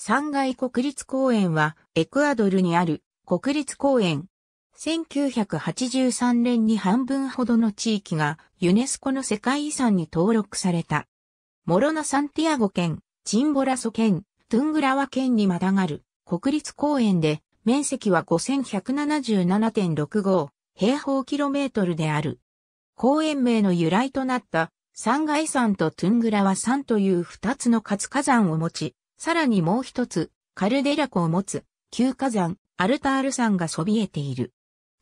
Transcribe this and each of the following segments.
三階国立公園は、エクアドルにある国立公園。1983年に半分ほどの地域がユネスコの世界遺産に登録された。モロナ・サンティアゴ県、チンボラソ県、トゥングラワ県にまたがる国立公園で面積は5177.65平方キロメートルである。公園名の由来となった三階山とトゥングラワ山という二つの活火山を持ち、さらにもう一つ、カルデラ湖を持つ、旧火山、アルタール山がそびえている。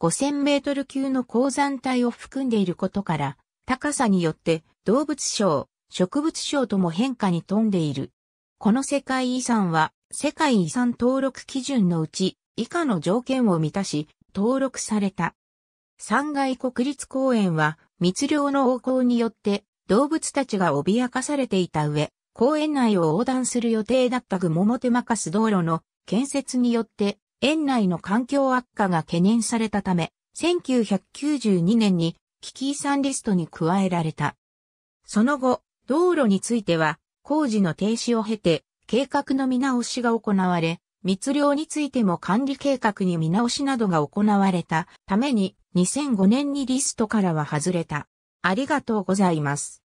5000メートル級の鉱山帯を含んでいることから、高さによって動物省、植物省とも変化に富んでいる。この世界遺産は、世界遺産登録基準のうち、以下の条件を満たし、登録された。三階国立公園は、密漁の横行によって、動物たちが脅かされていた上、公園内を横断する予定だった具ももてまかす道路の建設によって、園内の環境悪化が懸念されたため、1992年に危機遺産リストに加えられた。その後、道路については、工事の停止を経て、計画の見直しが行われ、密漁についても管理計画に見直しなどが行われたために、2005年にリストからは外れた。ありがとうございます。